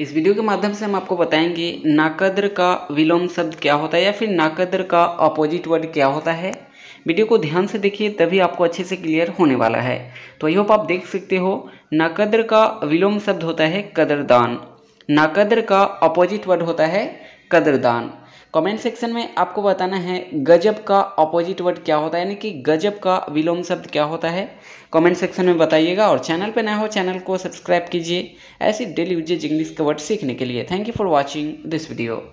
इस वीडियो के माध्यम से हम आपको बताएंगे नाकद्र का विलोम शब्द क्या होता है या फिर नाकद्र का अपोजिट वर्ड क्या होता है वीडियो को ध्यान से देखिए तभी आपको अच्छे से क्लियर होने वाला है तो आई होप आप देख सकते हो नाकद्र का विलोम शब्द होता है कदरदान नाकद्र का अपोजिट वर्ड होता है कदरदान कमेंट सेक्शन में आपको बताना है गजब का ऑपोजिट वर्ड क्या होता है यानी कि गजब का विलोम शब्द क्या होता है कमेंट सेक्शन में बताइएगा और चैनल पर नया हो चैनल को सब्सक्राइब कीजिए ऐसी डेली यूजेज इंग्लिश का वर्ड सीखने के लिए thank you for watching this video